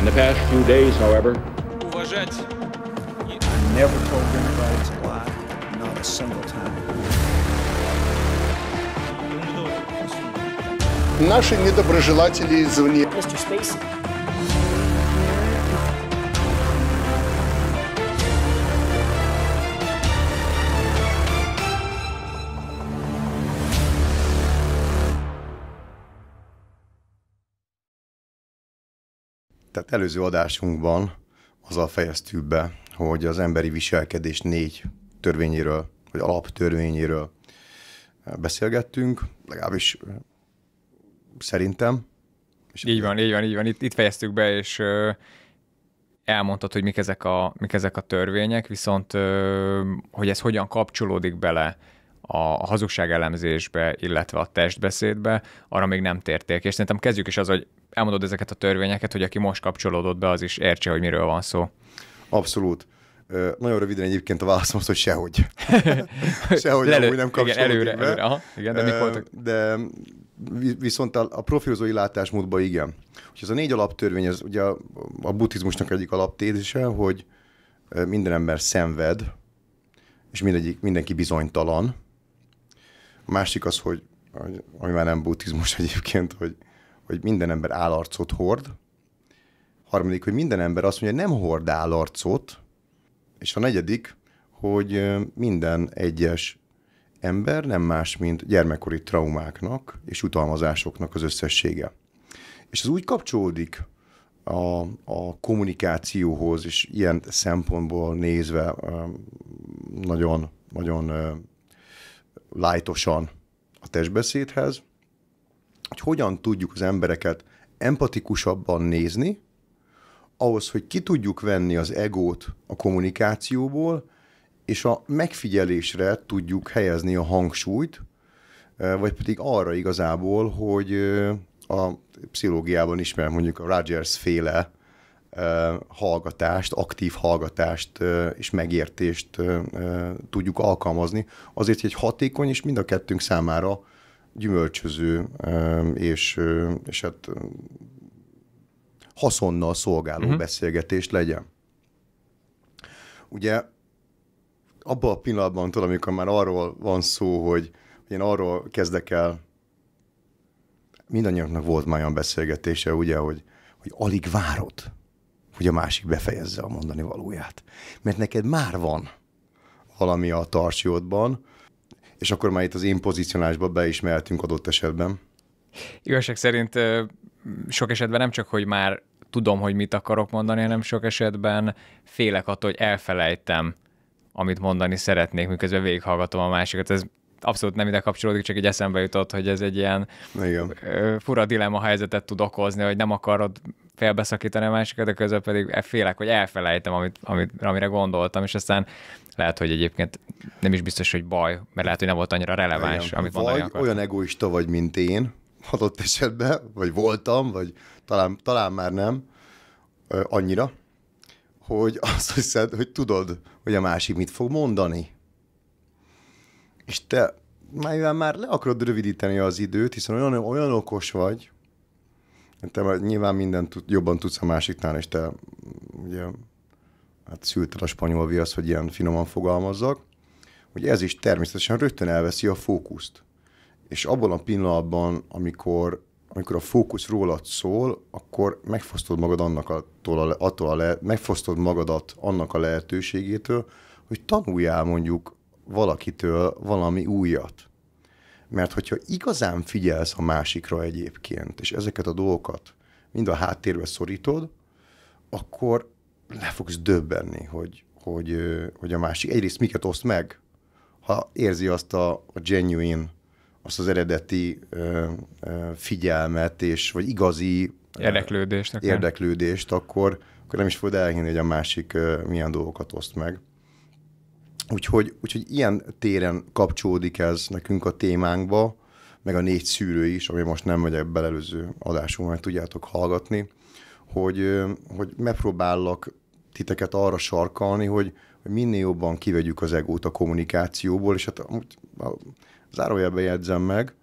In the past few days, however, уважать. I never told anybody to lie, not a single time. Наши недоброжелатели извне. Mr. Spacey. Tehát előző adásunkban azzal fejeztük be, hogy az emberi viselkedés négy törvényéről, vagy alaptörvényéről eh, beszélgettünk, legalábbis eh, szerintem. És így van, így van, így van. Itt, itt fejeztük be, és elmondtad, hogy mik ezek a, mik ezek a törvények, viszont hogy ez hogyan kapcsolódik bele a hazugság elemzésbe, illetve a testbeszédbe, arra még nem térték. És szerintem kezdjük is az, hogy elmondod ezeket a törvényeket, hogy aki most kapcsolódott be, az is értse, hogy miről van szó. Abszolút. nagyon röviden egyébként a válaszom az, hogy sehogy. sehogy Lelő, nem kapcsolódik igen, előre, be. Előre, aha, igen, de, mik voltak? de viszont a, a profilozói látásmódban igen. Úgyhogy ez a négy alaptörvény, ez ugye a, a buddhizmusnak egyik alaptézise, hogy minden ember szenved, és mindegyik, mindenki bizonytalan, Másik az, hogy ami már nem buddhizmus egyébként, hogy, hogy minden ember állarcot hord. Harmadik, hogy minden ember azt mondja, hogy nem hord állarcot. És a negyedik, hogy minden egyes ember nem más, mint gyermekkori traumáknak és utalmazásoknak az összessége. És ez úgy kapcsolódik a, a kommunikációhoz, és ilyen szempontból nézve nagyon, nagyon lájtosan a testbeszédhez, hogy hogyan tudjuk az embereket empatikusabban nézni, ahhoz, hogy ki tudjuk venni az egót a kommunikációból, és a megfigyelésre tudjuk helyezni a hangsúlyt, e, vagy pedig arra igazából, hogy e, a pszichológiában ismer mondjuk a Rogers féle hallgatást, aktív hallgatást és megértést tudjuk alkalmazni, azért egy hatékony és mind a kettőnk számára gyümölcsöző és, és hát haszonnal szolgáló uh-huh. beszélgetés legyen. Ugye abban a pillanatban, tudom, amikor már arról van szó, hogy én arról kezdek el, mindannyiunknak volt már olyan beszélgetése, ugye, hogy, hogy alig várod, hogy a másik befejezze a mondani valóját. Mert neked már van valami a tartsiódban, és akkor már itt az én pozícionálásba beismertünk adott esetben. Igazság szerint sok esetben nem csak, hogy már tudom, hogy mit akarok mondani, hanem sok esetben félek attól, hogy elfelejtem, amit mondani szeretnék, miközben végighallgatom a másikat. Ez abszolút nem ide kapcsolódik, csak egy eszembe jutott, hogy ez egy ilyen Igen. fura dilemma helyzetet tud okozni, hogy nem akarod félbeszakítani a másikat, de közben pedig e- félek, hogy elfelejtem, amit, amit, amire gondoltam, és aztán lehet, hogy egyébként nem is biztos, hogy baj, mert lehet, hogy nem volt annyira releváns, Igen. amit mondani akartam. olyan egoista vagy, mint én, adott esetben, vagy voltam, vagy talán, talán már nem, annyira, hogy azt hiszed, hogy tudod, hogy a másik mit fog mondani. És te már, már le akarod rövidíteni az időt, hiszen olyan, olyan okos vagy, te nyilván mindent tud, jobban tudsz a másiknál, és te ugye hát szülted a spanyol viasz, hogy ilyen finoman fogalmazzak, hogy ez is természetesen rögtön elveszi a fókuszt. És abban a pillanatban, amikor, amikor a fókusz rólad szól, akkor megfosztod magad annak a, attól a le, megfosztod magadat annak a lehetőségétől, hogy tanuljál mondjuk valakitől valami újat. Mert hogyha igazán figyelsz a másikra egyébként, és ezeket a dolgokat mind a háttérbe szorítod, akkor le fogsz döbbenni, hogy, hogy, hogy a másik egyrészt miket oszt meg, ha érzi azt a, a genuine, azt az eredeti ö, ö, figyelmet, és vagy igazi érdeklődést, érdeklődést akkor, akkor nem is fogod elhinni, hogy a másik ö, milyen dolgokat oszt meg. Úgyhogy, úgyhogy ilyen téren kapcsolódik ez nekünk a témánkba, meg a négy szűrő is, ami most nem megyek bele előző adásunk, meg tudjátok hallgatni, hogy, hogy megpróbállak titeket arra sarkalni, hogy, hogy minél jobban kivegyük az egót a kommunikációból, és hát zárójelbe jegyzem meg,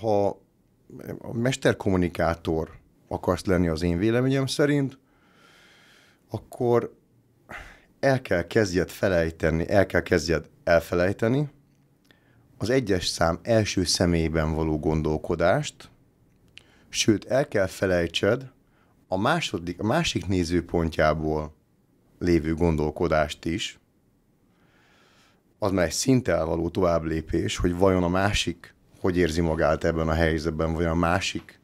ha a mesterkommunikátor akarsz lenni az én véleményem szerint, akkor el kell kezdjed felejteni, el kell kezdjed elfelejteni az egyes szám első személyben való gondolkodást, sőt, el kell felejtsed a, második, a másik nézőpontjából lévő gondolkodást is, az már egy szinttel való tovább lépés, hogy vajon a másik hogy érzi magát ebben a helyzetben, vagy a másik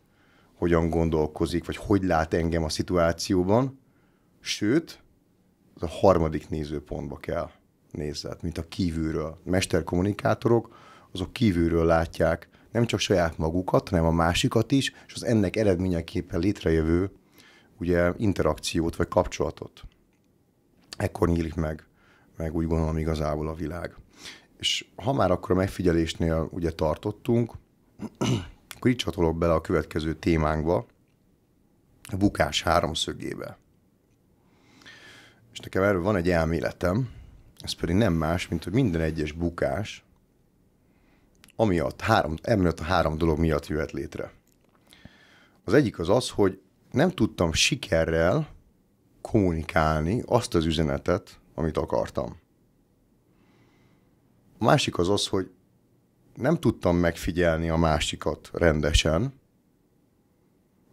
hogyan gondolkozik, vagy hogy lát engem a szituációban. Sőt, az a harmadik nézőpontba kell nézzed, mint a kívülről. Mesterkommunikátorok, azok kívülről látják nem csak saját magukat, hanem a másikat is, és az ennek eredményeképpen létrejövő ugye interakciót vagy kapcsolatot. Ekkor nyílik meg, meg úgy gondolom igazából a világ. És ha már akkor a megfigyelésnél ugye tartottunk, akkor így csatolok bele a következő témánkba, a bukás háromszögébe. És nekem erről van egy elméletem, ez pedig nem más, mint hogy minden egyes bukás, amiatt, három, emiatt a három dolog miatt jöhet létre. Az egyik az az, hogy nem tudtam sikerrel kommunikálni azt az üzenetet, amit akartam. A másik az az, hogy nem tudtam megfigyelni a másikat rendesen,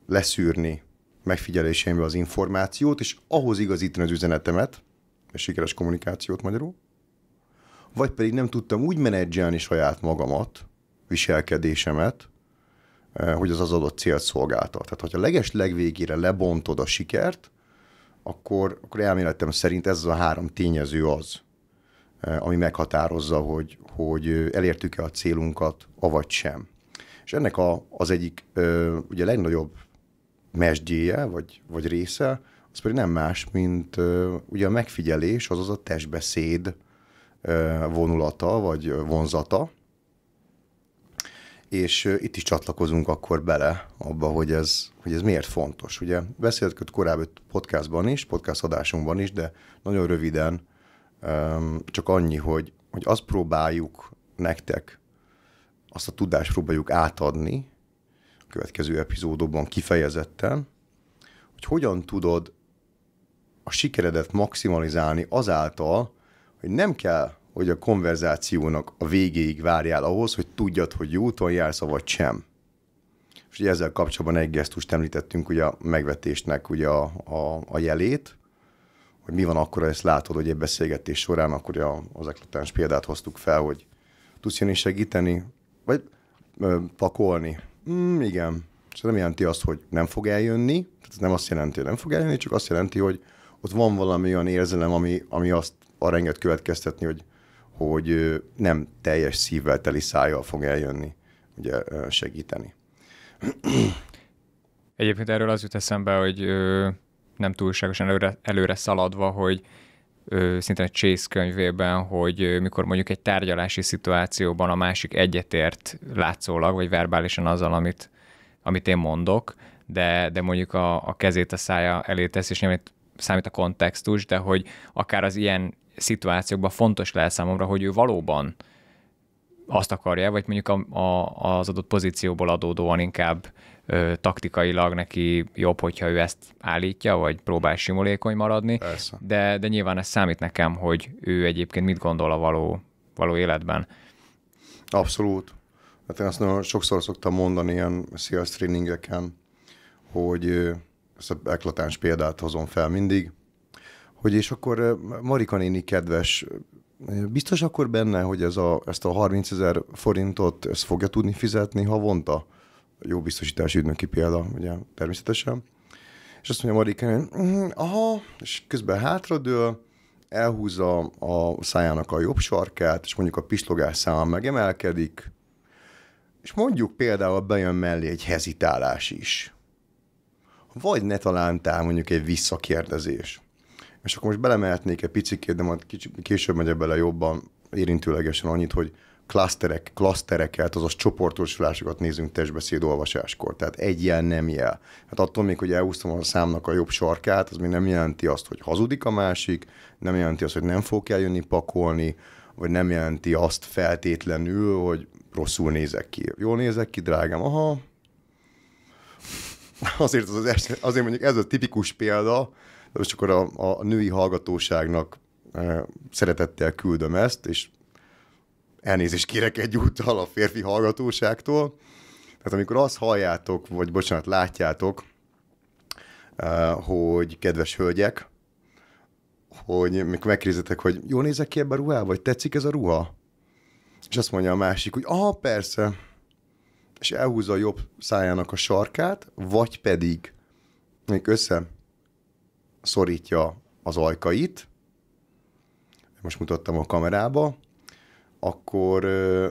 leszűrni megfigyeléseimbe az információt, és ahhoz igazítani az üzenetemet, és sikeres kommunikációt magyarul, vagy pedig nem tudtam úgy menedzselni saját magamat, viselkedésemet, eh, hogy az az adott célt szolgálta. Tehát, hogyha leges legvégére lebontod a sikert, akkor, akkor elméletem szerint ez a három tényező az, eh, ami meghatározza, hogy, hogy eh, elértük-e a célunkat, avagy sem. És ennek a, az egyik ugye legnagyobb mesdjéje, vagy, vagy része, az pedig nem más, mint uh, ugye a megfigyelés, azaz a testbeszéd uh, vonulata, vagy vonzata, és uh, itt is csatlakozunk akkor bele abba, hogy ez, hogy ez miért fontos. Ugye beszéltük korábbi podcastban is, podcast adásunkban is, de nagyon röviden um, csak annyi, hogy, hogy azt próbáljuk nektek, azt a tudást próbáljuk átadni, következő epizódokban kifejezetten, hogy hogyan tudod a sikeredet maximalizálni azáltal, hogy nem kell, hogy a konverzációnak a végéig várjál ahhoz, hogy tudjad, hogy jó úton jársz, vagy sem. És ugye ezzel kapcsolatban egy gesztust említettünk, ugye a megvetésnek ugye a, a, a jelét, hogy mi van akkor, ha ezt látod, hogy egy beszélgetés során, akkor ugye az eklatáns példát hoztuk fel, hogy tudsz jönni segíteni, vagy ö, pakolni, Mm, igen. És szóval nem jelenti azt, hogy nem fog eljönni, tehát nem azt jelenti, hogy nem fog eljönni, csak azt jelenti, hogy ott van valami olyan érzelem, ami, ami azt arra enged következtetni, hogy, hogy nem teljes szívvel, teli szájjal fog eljönni, ugye segíteni. Egyébként erről az jut eszembe, hogy nem túlságosan előre, előre szaladva, hogy szintén egy Chase könyvében, hogy mikor mondjuk egy tárgyalási szituációban a másik egyetért látszólag, vagy verbálisan azzal, amit, amit én mondok, de, de mondjuk a, a kezét a szája elé tesz, és nem számít a kontextus, de hogy akár az ilyen szituációkban fontos lehet számomra, hogy ő valóban uh, azt akarja, vagy mondjuk a, a, az adott pozícióból adódóan inkább ö, taktikailag neki jobb, hogyha ő ezt állítja, vagy próbál simulékony maradni. Persze. De, de nyilván ez számít nekem, hogy ő egyébként mit gondol a való, való életben. Abszolút. Hát én azt nagyon sokszor szoktam mondani ilyen sales tréningeken, hogy ezt a eklatáns példát hozom fel mindig, hogy és akkor Marika néni kedves Biztos akkor benne, hogy ez a, ezt a 30 ezer forintot ezt fogja tudni fizetni havonta? Jó biztosítási ügynöki példa, ugye, természetesen. És azt mondja Marika, hogy mhm, aha, és közben hátradől, elhúzza a szájának a jobb sarkát, és mondjuk a pislogás száma megemelkedik, és mondjuk például bejön mellé egy hezitálás is. Vagy ne találtál mondjuk egy visszakérdezés. És akkor most belemehetnék egy picit, de majd később megyek bele jobban, érintőlegesen annyit, hogy klaszterek, klasztereket, azaz csoportosulásokat nézünk testbeszéd olvasáskor. Tehát egy jel nem jel. Hát attól még, hogy elhúztam a számnak a jobb sarkát, az még nem jelenti azt, hogy hazudik a másik, nem jelenti azt, hogy nem fog eljönni pakolni, vagy nem jelenti azt feltétlenül, hogy rosszul nézek ki. Jól nézek ki, drágám, aha. Azért, az, az, azért mondjuk ez a tipikus példa, de most akkor a, a női hallgatóságnak e, szeretettel küldöm ezt, és elnézést kérek úttal a férfi hallgatóságtól. Tehát amikor azt halljátok, vagy bocsánat, látjátok, e, hogy kedves hölgyek, hogy mikor megkérdezitek, hogy jó nézek ki ebben a ruhába, vagy tetszik ez a ruha? És azt mondja a másik, hogy aha, persze, és elhúzza a jobb szájának a sarkát, vagy pedig még össze szorítja az ajkait, most mutattam a kamerába, akkor,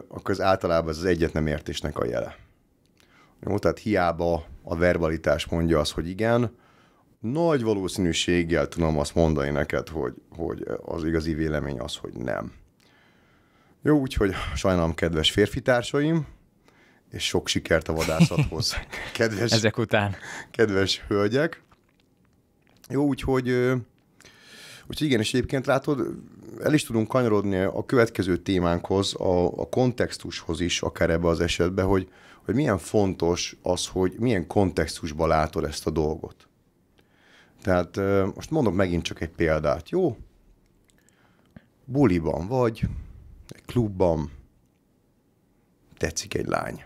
akkor ez általában ez az egyet nem értésnek a jele. Jó, tehát hiába a verbalitás mondja azt, hogy igen, nagy valószínűséggel tudom azt mondani neked, hogy, hogy az igazi vélemény az, hogy nem. Jó, úgyhogy sajnálom, kedves férfi társaim és sok sikert a vadászathoz, kedves, Ezek után. kedves hölgyek. Jó, úgyhogy Úgyhogy igen, és egyébként látod, el is tudunk kanyarodni a következő témánkhoz, a, a kontextushoz is, akár ebbe az esetben, hogy, hogy milyen fontos az, hogy milyen kontextusban látod ezt a dolgot. Tehát most mondok megint csak egy példát, jó? Buliban vagy, egy klubban, tetszik egy lány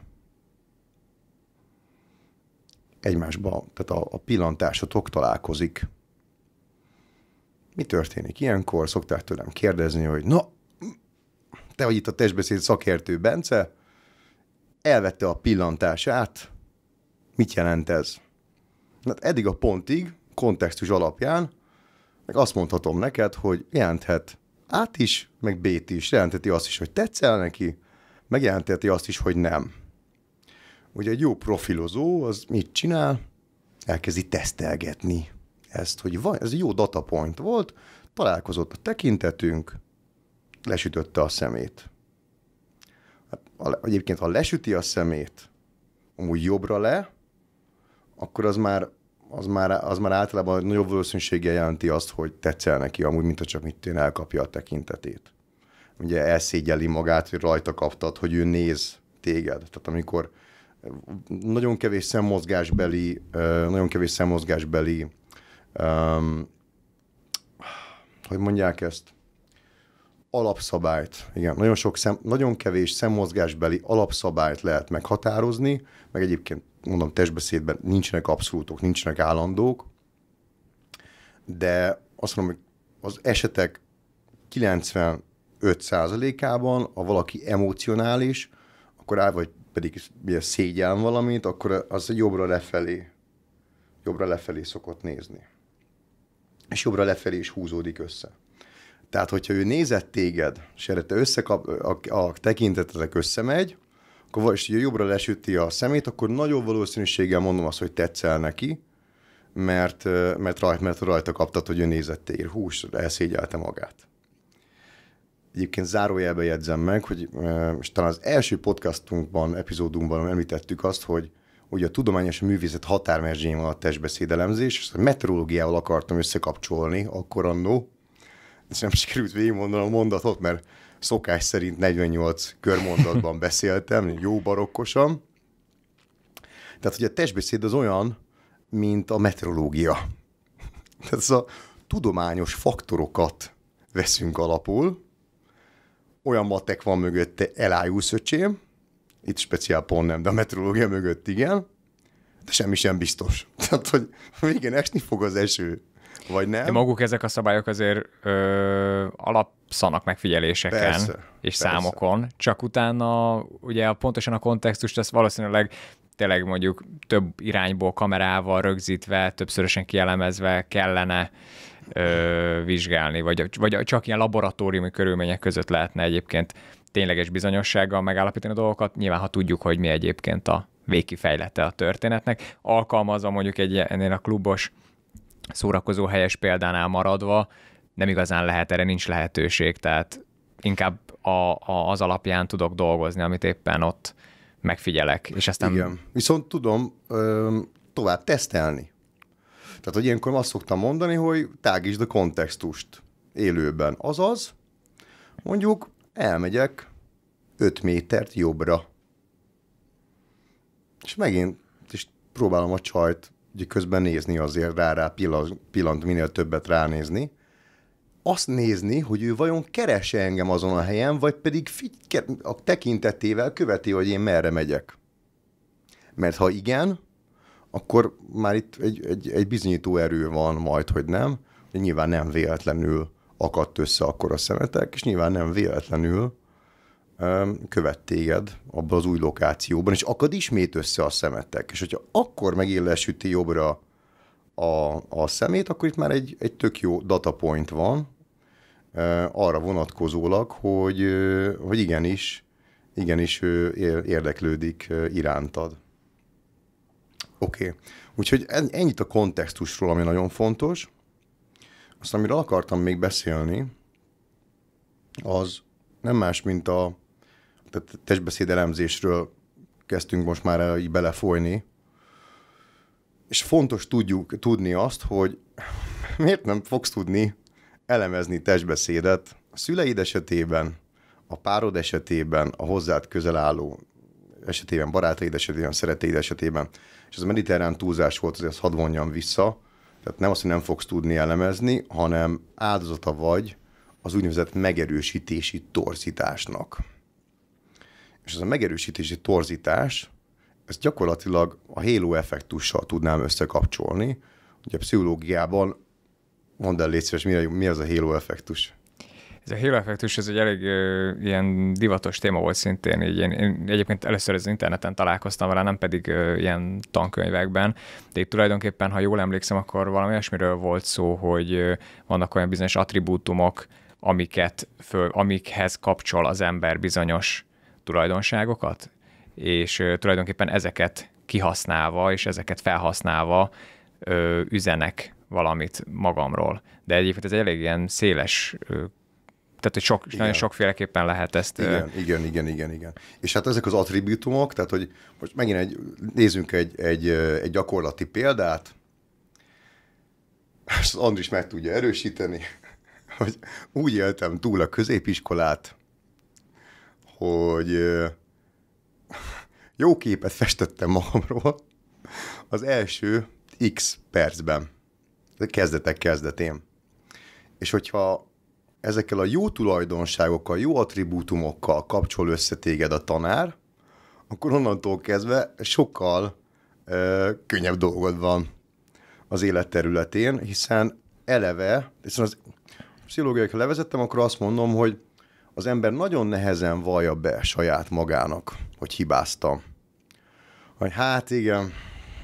egymásba, tehát a, a pillantásotok találkozik. Mi történik ilyenkor? Szokták tőlem kérdezni, hogy na, te vagy itt a testbeszéd szakértő Bence, elvette a pillantását, mit jelent ez? Hát eddig a pontig, kontextus alapján, meg azt mondhatom neked, hogy jelenthet át is, meg B-t is, jelentheti azt is, hogy tetszel neki, meg jelenteti azt is, hogy nem. Hogy egy jó profilozó az mit csinál? Elkezdi tesztelgetni ezt, hogy van, ez egy jó data point volt, találkozott a tekintetünk, lesütötte a szemét. Hát, egyébként, ha lesüti a szemét, amúgy jobbra le, akkor az már, az már, az már általában nagyobb valószínűséggel jelenti azt, hogy tetszel neki, amúgy, mint ha csak mit én elkapja a tekintetét. Ugye elszégyeli magát, hogy rajta kaptad, hogy ő néz téged. Tehát amikor nagyon kevés szemmozgásbeli, nagyon kevés szemmozgásbeli, um, hogy mondják ezt, alapszabályt, igen, nagyon, sok szem, nagyon kevés szemmozgásbeli alapszabályt lehet meghatározni, meg egyébként mondom, testbeszédben nincsenek abszolútok, nincsenek állandók, de azt mondom, hogy az esetek 95%-ában, ha valaki emocionális, akkor áll, vagy pedig ugye, szégyen valamit, akkor az jobbra lefelé, jobbra lefelé szokott nézni. És jobbra lefelé is húzódik össze. Tehát, hogyha ő nézett téged, és erre te összekap, a, a tekintetetek összemegy, akkor, és hogy jobbra lesüti a szemét, akkor nagyobb valószínűséggel mondom azt, hogy tetszel neki, mert, mert, rajt, mert rajta kaptad, hogy ő nézett téged. Hús, elszégyelte magát. Egyébként zárójelbe jegyzem meg, hogy és talán az első podcastunkban, epizódunkban említettük azt, hogy ugye a tudományos művészet határmesdjén van a testbeszédelemzés, és a meteorológiával akartam összekapcsolni, akkor annó, és nem sikerült végigmondanom a mondatot, mert szokás szerint 48 körmondatban beszéltem, jó barokkosan. Tehát, hogy a testbeszéd az olyan, mint a meteorológia. Tehát ez a tudományos faktorokat veszünk alapul, olyan matek van mögötte, elájulsz öcsém, itt speciál pont nem, de a metrológia mögött igen, de semmi sem biztos. Tehát, hogy végén esni fog az eső, vagy nem. De maguk ezek a szabályok azért ö, alapszanak megfigyeléseken persze, és persze. számokon, csak utána ugye pontosan a kontextust ezt valószínűleg tényleg mondjuk több irányból kamerával rögzítve, többszörösen kielemezve kellene ö, vizsgálni, vagy, vagy csak ilyen laboratóriumi körülmények között lehetne egyébként tényleges bizonyossággal megállapítani a dolgokat, nyilván ha tudjuk, hogy mi egyébként a végkifejlete a történetnek. Alkalmazva mondjuk egy ennél a klubos szórakozó helyes példánál maradva, nem igazán lehet, erre nincs lehetőség, tehát inkább a, a, az alapján tudok dolgozni, amit éppen ott megfigyelek. És aztán... Igen, viszont tudom ö, tovább tesztelni. Tehát, hogy ilyenkor azt szoktam mondani, hogy tágítsd a kontextust élőben. Azaz, mondjuk elmegyek 5 métert jobbra. És megint is próbálom a csajt ugye közben nézni azért rá, rá pillant, pillant minél többet ránézni, azt nézni, hogy ő vajon keresse engem azon a helyen, vagy pedig a tekintetével követi, hogy én merre megyek. Mert ha igen, akkor már itt egy, egy, egy bizonyító erő van majd, hogy nem, de nyilván nem véletlenül akadt össze akkor a szemetek, és nyilván nem véletlenül követ téged abban az új lokációban, és akad ismét össze a szemetek. És hogyha akkor megillesíti jobbra a, a szemét, akkor itt már egy, egy tök jó datapoint van arra vonatkozólag, hogy, hogy igenis, igenis érdeklődik irántad. Oké. Okay. Úgyhogy ennyit a kontextusról, ami nagyon fontos. Azt, amiről akartam még beszélni, az nem más, mint a tehát testbeszéd elemzésről kezdtünk most már így belefolyni, és fontos tudjuk, tudni azt, hogy miért nem fogsz tudni elemezni testbeszédet a szüleid esetében, a párod esetében, a hozzád közel álló esetében, barátaid esetében, szereteid esetében és ez a mediterrán túlzás volt, azért ezt hadd vonjam vissza, tehát nem azt, hogy nem fogsz tudni elemezni, hanem áldozata vagy az úgynevezett megerősítési torzításnak. És ez a megerősítési torzítás, ezt gyakorlatilag a halo effektussal tudnám összekapcsolni. Ugye a pszichológiában mondd el légy szíves, mi az a halo effektus? Ez a Halo effektus, ez egy elég ö, ilyen divatos téma volt szintén, így én, én egyébként először az interneten találkoztam vele, nem pedig ö, ilyen tankönyvekben, de itt tulajdonképpen, ha jól emlékszem, akkor valami olyasmiről volt szó, hogy ö, vannak olyan bizonyos attribútumok, amiket föl, amikhez kapcsol az ember bizonyos tulajdonságokat, és ö, tulajdonképpen ezeket kihasználva és ezeket felhasználva ö, üzenek valamit magamról. De egyébként ez egy elég ilyen széles tehát hogy sok, igen. nagyon sokféleképpen lehet ezt. Igen, ö... igen, igen, igen, igen. És hát ezek az attribútumok, tehát hogy most megint egy, nézzünk egy, egy, egy gyakorlati példát, Az Andris meg tudja erősíteni, hogy úgy éltem túl a középiskolát, hogy jó képet festettem magamról az első X percben, kezdetek kezdetén. És hogyha ezekkel a jó tulajdonságokkal, jó attribútumokkal kapcsol össze téged a tanár, akkor onnantól kezdve sokkal ö, könnyebb dolgod van az élet területén, hiszen eleve, hiszen az pszichológiai, ha levezettem, akkor azt mondom, hogy az ember nagyon nehezen vallja be saját magának, hogy hibáztam. Hogy hát igen,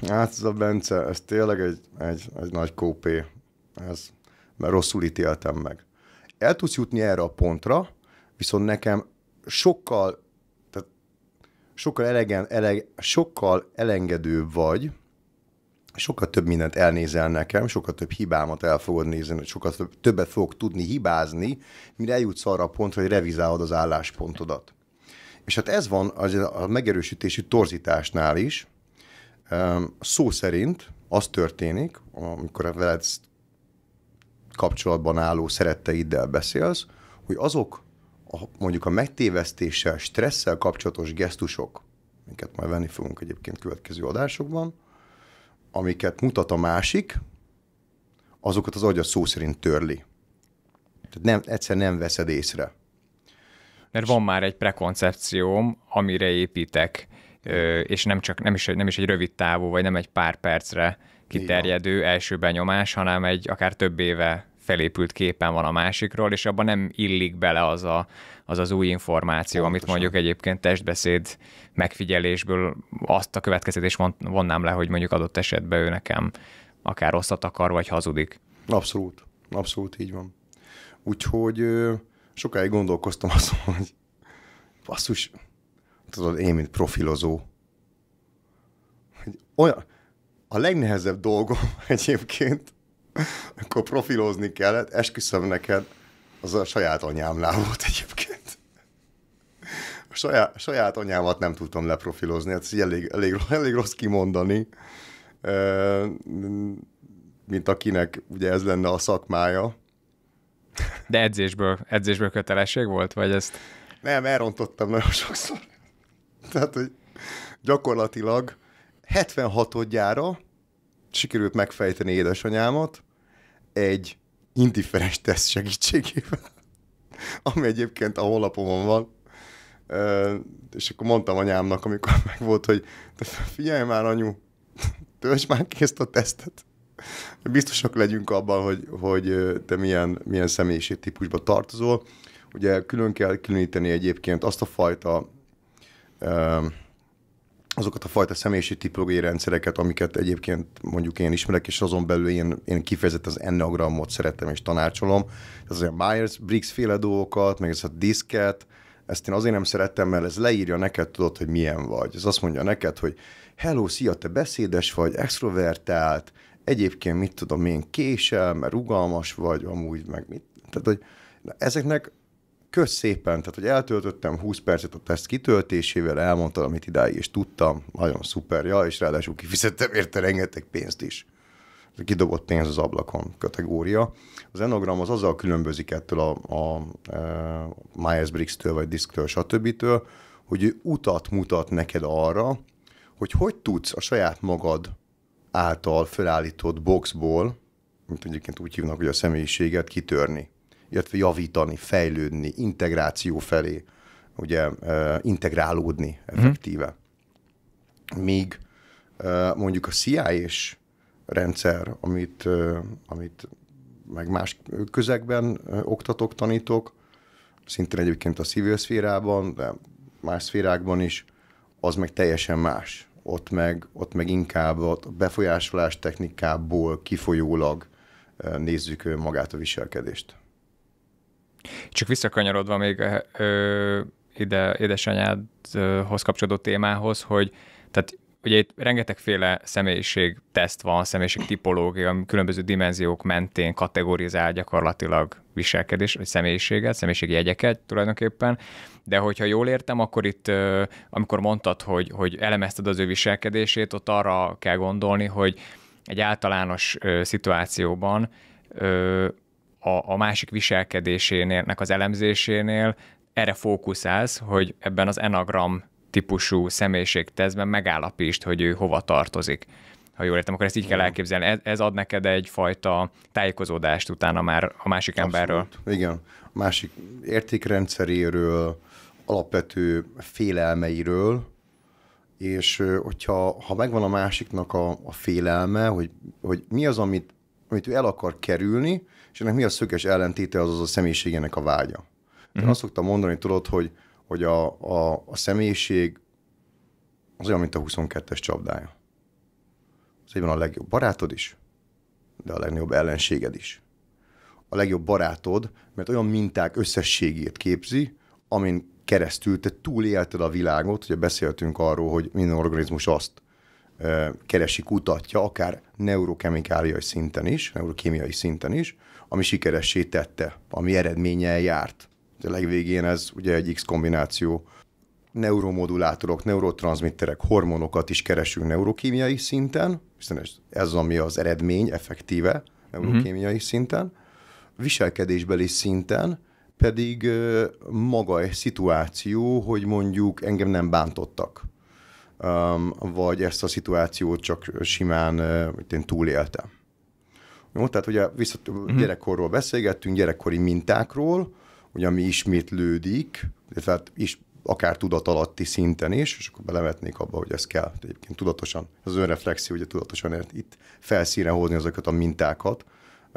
hát ez a Bence, ez tényleg egy, egy, egy nagy kópé, ez, mert rosszul ítéltem meg el tudsz jutni erre a pontra, viszont nekem sokkal, tehát sokkal, elegen, eleg, sokkal elengedőbb vagy, sokkal több mindent elnézel nekem, sokkal több hibámat el fogod nézni, sokkal több, többet fogok tudni hibázni, mire eljutsz arra a pontra, hogy revizálod az álláspontodat. És hát ez van az a megerősítési torzításnál is. Szó szerint az történik, amikor veled kapcsolatban álló szeretteiddel beszélsz, hogy azok a, mondjuk a megtévesztéssel, stresszel kapcsolatos gesztusok, amiket majd venni fogunk egyébként következő adásokban, amiket mutat a másik, azokat az agya szó szerint törli. Tehát nem, egyszer nem veszed észre. Mert van már egy prekoncepcióm, amire építek, és nem, csak, nem, is, nem is egy rövid távú, vagy nem egy pár percre kiterjedő első benyomás, hanem egy akár több éve felépült képen van a másikról, és abban nem illik bele az a, az, az új információ, Pontosan. amit mondjuk egyébként testbeszéd megfigyelésből azt a következtetés von, vonnám le, hogy mondjuk adott esetben ő nekem akár rosszat akar, vagy hazudik. Abszolút. Abszolút így van. Úgyhogy sokáig gondolkoztam azon, hogy basszus, tudod, én, mint profilozó, hogy olyan, a legnehezebb dolgom egyébként, akkor profilozni kellett, esküszöm neked, az a saját anyámnál volt egyébként. A saját, saját anyámat nem tudtam leprofilozni, hát ez elég, elég, elég rossz kimondani, mint akinek ugye ez lenne a szakmája. De edzésből, edzésből kötelesség volt, vagy ezt? Nem, elrontottam nagyon sokszor. Tehát, hogy gyakorlatilag 76 odjára sikerült megfejteni édesanyámat egy indiferes teszt segítségével, ami egyébként a honlapomon van. és akkor mondtam anyámnak, amikor meg volt, hogy de figyelj már, anyu, tölts már ki ezt a tesztet. Biztosak legyünk abban, hogy, hogy te milyen, milyen személyiség típusba tartozol. Ugye külön kell különíteni egyébként azt a fajta azokat a fajta személyiségi tipológiai rendszereket, amiket egyébként mondjuk én ismerek, és azon belül én, én kifejezetten az enneagramot szeretem és tanácsolom. Ez az a Myers-Briggs féle dolgokat, meg ez a diszket, ezt én azért nem szerettem, mert ez leírja neked, tudod, hogy milyen vagy. Ez azt mondja neked, hogy hello, szia, te beszédes vagy, extrovertált, egyébként mit tudom én, késel, mert rugalmas vagy, amúgy meg mit. Tehát, hogy ezeknek kösz szépen, tehát hogy eltöltöttem 20 percet a teszt kitöltésével, elmondtam, amit idáig is tudtam, nagyon szuper, ja, és ráadásul kifizettem érte rengeteg pénzt is. Kidobott pénz az ablakon kategória. Az enogram az azzal különbözik ettől a, a, a e, Myers-Briggs-től, vagy Disk-től, stb., hogy utat mutat neked arra, hogy hogy tudsz a saját magad által felállított boxból, mint egyébként úgy hívnak, hogy a személyiséget kitörni illetve javítani, fejlődni, integráció felé, ugye integrálódni mhm. effektíve. Mm. Míg mondjuk a cia és rendszer, amit, amit meg más közegben oktatok, tanítok, szintén egyébként a civil szférában, de más szférákban is, az meg teljesen más. Ott meg, ott meg inkább a befolyásolás technikából kifolyólag nézzük magát a viselkedést. Csak visszakanyarodva még eh, ö, ide édesanyádhoz kapcsolódó témához, hogy tehát ugye itt rengetegféle személyiség teszt van, személyiség tipológia, ami különböző dimenziók mentén kategorizál gyakorlatilag viselkedés, vagy személyiséget, személyiségi jegyeket tulajdonképpen, de hogyha jól értem, akkor itt, amikor mondtad, hogy, hogy elemezted az ő viselkedését, ott arra kell gondolni, hogy egy általános szituációban a, a másik viselkedésénél, nek az elemzésénél erre fókuszálsz, hogy ebben az enagram típusú személyiségtezben megállapítsd, hogy ő hova tartozik. Ha jól értem, akkor ezt így kell elképzelni. Ez, ez ad neked egyfajta tájékozódást utána már a másik Abszolút. emberről. Igen, a másik értékrendszeréről, alapvető félelmeiről, és hogyha ha megvan a másiknak a, a félelme, hogy, hogy mi az, amit, amit ő el akar kerülni, és ennek mi a szökes ellentéte, az a személyiségének a vágya. Mm-hmm. Én azt szoktam mondani, tudod, hogy, hogy a, a, a személyiség az olyan, mint a 22-es csapdája. Az egyben a legjobb barátod is, de a legnagyobb ellenséged is. A legjobb barátod, mert olyan minták összességét képzi, amin keresztül te túlélted a világot, ugye beszéltünk arról, hogy minden organizmus azt keresi, kutatja, akár neurokemikáliai szinten is, neurokémiai szinten is, ami sikeressé tette, ami eredménnyel járt. de legvégén ez ugye egy X kombináció, neuromodulátorok, neurotranszmitterek, hormonokat is keresünk neurokémiai szinten, hiszen ez az, ami az eredmény effektíve neurokémiai mm-hmm. szinten, viselkedésbeli szinten, pedig maga egy szituáció, hogy mondjuk engem nem bántottak vagy ezt a szituációt csak simán én túléltem. Jó, tehát ugye vissza, uh-huh. gyerekkorról beszélgettünk, gyerekkori mintákról, ugye ami ismétlődik, tehát is, akár tudatalatti szinten is, és akkor belevetnék abba, hogy ez kell egyébként tudatosan, az önreflexió ugye tudatosan itt felszíne hozni azokat a mintákat,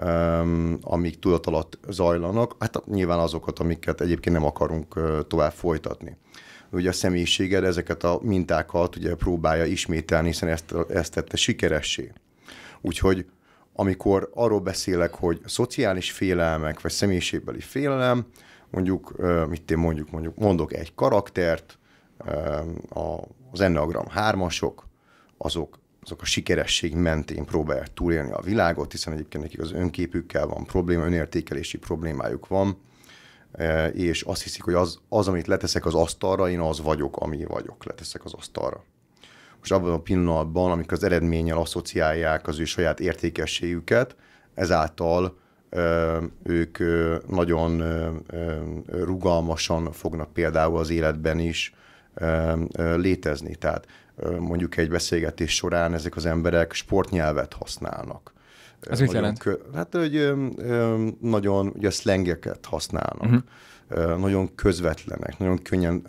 um, amik tudatalat zajlanak, hát nyilván azokat, amiket egyébként nem akarunk uh, tovább folytatni hogy a személyiséged ezeket a mintákat ugye próbálja ismételni, hiszen ezt, ezt tette sikeressé. Úgyhogy amikor arról beszélek, hogy szociális félelmek, vagy személyiségbeli félelem, mondjuk, mit én mondjuk, mondjuk, mondok egy karaktert, az Enneagram hármasok, azok, azok a sikeresség mentén próbálják túlélni a világot, hiszen egyébként nekik az önképükkel van probléma, önértékelési problémájuk van, E, és azt hiszik, hogy az, az, amit leteszek az asztalra, én az vagyok, ami vagyok, leteszek az asztalra. Most abban a pillanatban, amikor az eredménnyel asszociálják az ő saját értékességüket, ezáltal e, ők e, nagyon rugalmasan fognak például az életben is létezni. Tehát mondjuk egy beszélgetés során ezek az emberek sportnyelvet használnak ez mit jelent? Kö... Hát, hogy ö, ö, nagyon ugye szlengeket használnak. Uh-huh nagyon közvetlenek, nagyon könnyen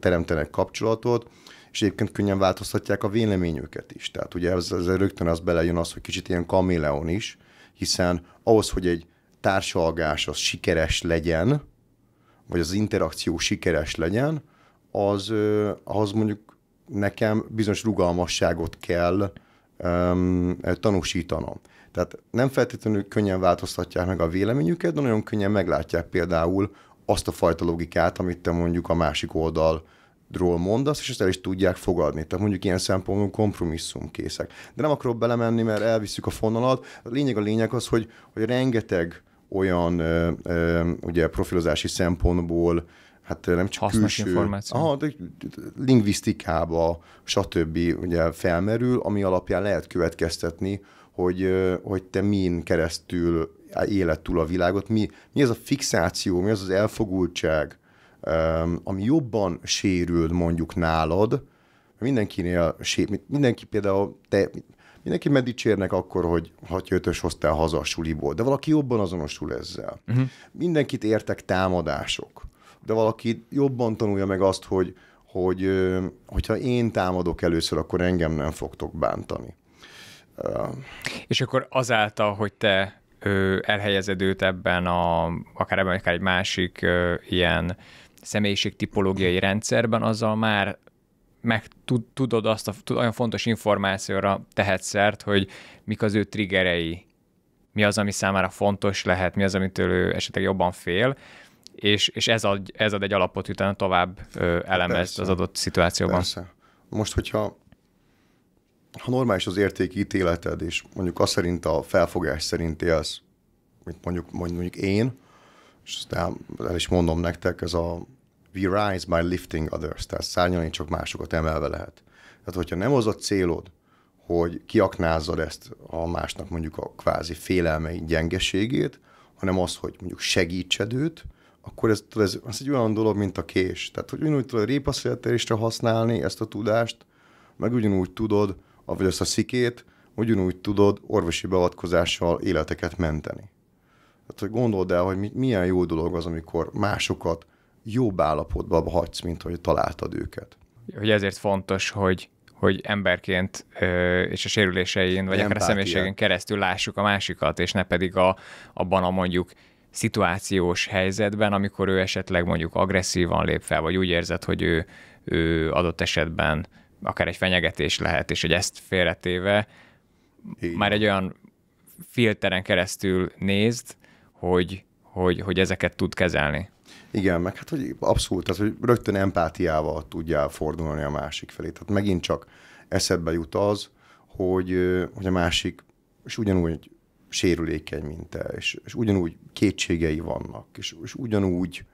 teremtenek kapcsolatot, és egyébként könnyen változtatják a véleményüket is. Tehát ugye ez, ez rögtön az belejön az, hogy kicsit ilyen kaméleon is, hiszen ahhoz, hogy egy társalgás az sikeres legyen, vagy az interakció sikeres legyen, az, az mondjuk nekem bizonyos rugalmasságot kell um, tanúsítanom. Tehát nem feltétlenül könnyen változtatják meg a véleményüket, de nagyon könnyen meglátják például azt a fajta logikát, amit te mondjuk a másik oldal dról mondasz, és ezt el is tudják fogadni. Tehát mondjuk ilyen szempontból kompromisszumkészek. De nem akarok belemenni, mert elviszük a fonalat. A lényeg a lényeg az, hogy, hogy rengeteg olyan ö, ö, ugye profilozási szempontból hát nem csak Hasznos külső, információ. Aha, de lingvisztikába, stb. ugye felmerül, ami alapján lehet következtetni, hogy, hogy te min keresztül éled túl a világot, mi, mi az a fixáció, mi az az elfogultság, ami jobban sérül mondjuk nálad, mindenkinél, mindenki például, te, mindenki megdicsérnek akkor, hogy ha ötös hoztál haza a suliból, de valaki jobban azonosul ezzel. Uh-huh. Mindenkit értek támadások de valaki jobban tanulja meg azt, hogy, hogy hogyha én támadok először, akkor engem nem fogtok bántani. És akkor azáltal, hogy te elhelyezed őt ebben a, akár ebben, akár egy másik ö, ilyen tipológiai rendszerben, azzal már meg tud, tudod azt a tud, olyan fontos információra tehet szert, hogy mik az ő triggerei, mi az, ami számára fontos lehet, mi az, amitől ő esetleg jobban fél, és, és ez, ad, ez ad egy alapot, utána tovább ö, persze, az adott szituációban. Persze. Most, hogyha ha normális az értékítéleted, és mondjuk azt szerint a felfogás szerint élsz, mint mondjuk, mondjuk én, és aztán el is mondom nektek, ez a we rise by lifting others, tehát szárnyalni csak másokat emelve lehet. Tehát, hogyha nem az a célod, hogy kiaknázzad ezt a másnak mondjuk a kvázi félelmei gyengeségét, hanem az, hogy mondjuk segítsed őt, akkor ez, tudod, ez, ez egy olyan dolog, mint a kés. Tehát, hogy ugyanúgy tudod répaszületésre használni ezt a tudást, meg ugyanúgy tudod, vagy azt a szikét, ugyanúgy tudod orvosi beavatkozással életeket menteni. Tehát, hogy gondold el, hogy mi, milyen jó dolog az, amikor másokat jobb állapotba hagysz, mint hogy találtad őket. Hogy ezért fontos, hogy hogy emberként ö, és a sérülésein, vagy Empátia. akár a személyiségen keresztül lássuk a másikat, és ne pedig a, abban a mondjuk szituációs helyzetben, amikor ő esetleg mondjuk agresszívan lép fel, vagy úgy érzed, hogy ő, ő adott esetben akár egy fenyegetés lehet, és hogy ezt félretéve Igen. már egy olyan filteren keresztül nézd, hogy, hogy, hogy ezeket tud kezelni. Igen, meg hát hogy abszolút, tehát hogy rögtön empátiával tudjál fordulni a másik felé. Tehát megint csak eszedbe jut az, hogy, hogy a másik, és ugyanúgy sérülékeny, mint te, és, és ugyanúgy kétségei vannak, és, és ugyanúgy,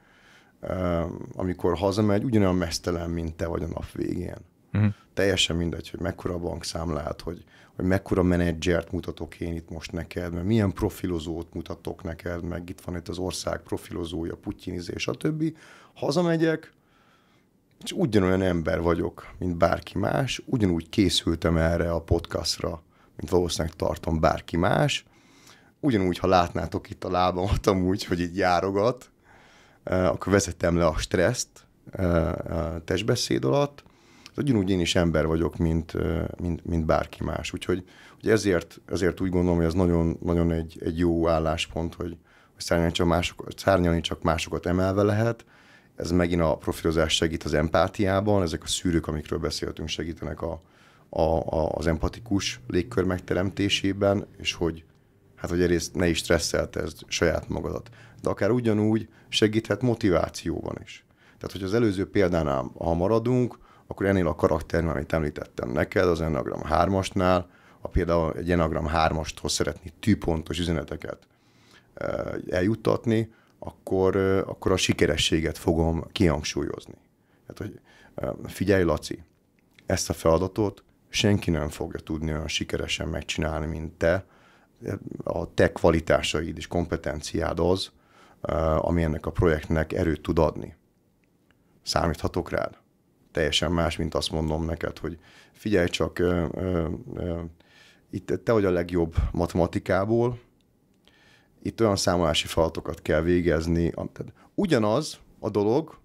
amikor hazamegy, ugyanolyan mesztelen, mint te vagy a nap végén. Uh-huh. Teljesen mindegy, hogy mekkora bankszámlát, hogy, hogy mekkora menedzsert mutatok én itt most neked, mert milyen profilozót mutatok neked, meg itt van itt az ország profilozója, putyinizé, stb. Hazamegyek, és ugyanolyan ember vagyok, mint bárki más, ugyanúgy készültem erre a podcastra, mint valószínűleg tartom bárki más, ugyanúgy, ha látnátok itt a lábamat amúgy, hogy itt járogat, e, akkor vezetem le a stresszt e, a testbeszéd alatt. Ugyanúgy én is ember vagyok, mint, e, mint, mint bárki más. Úgyhogy hogy ezért, ezért úgy gondolom, hogy ez nagyon, nagyon egy, egy jó álláspont, hogy, hogy szárnyalni, csak mások, szárnyalni csak másokat emelve lehet. Ez megint a profilozás segít az empátiában, ezek a szűrők, amikről beszéltünk, segítenek a, a, a, az empatikus légkör megteremtésében, és hogy, hát hogy egyrészt ne is stresszeltezd saját magadat. De akár ugyanúgy segíthet motivációban is. Tehát, hogy az előző példánál, ha maradunk, akkor ennél a karakternél, amit említettem neked, az Enneagram 3-asnál, ha például egy Enneagram 3-astól szeretni tűpontos üzeneteket eljuttatni, akkor, akkor a sikerességet fogom kihangsúlyozni. Tehát, hogy figyelj, Laci, ezt a feladatot senki nem fogja tudni olyan sikeresen megcsinálni, mint te, a te kvalitásaid és kompetenciád az, ami ennek a projektnek erőt tud adni. Számíthatok rád? Teljesen más, mint azt mondom neked, hogy figyelj csak, ö, ö, ö, itt te vagy a legjobb matematikából, itt olyan számolási feladatokat kell végezni. Ugyanaz a dolog,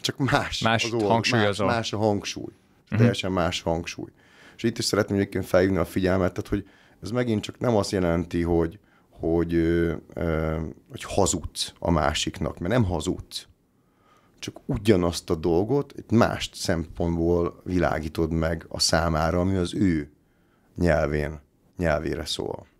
csak más. Más az oldal, más, más a hangsúly. Uh-huh. Teljesen más hangsúly. És itt is szeretném egyébként felhívni a figyelmet, tehát, hogy ez megint csak nem azt jelenti, hogy, hogy, hogy hazudsz a másiknak, mert nem hazudsz. Csak ugyanazt a dolgot egy más szempontból világítod meg a számára, ami az ő nyelvén, nyelvére szól.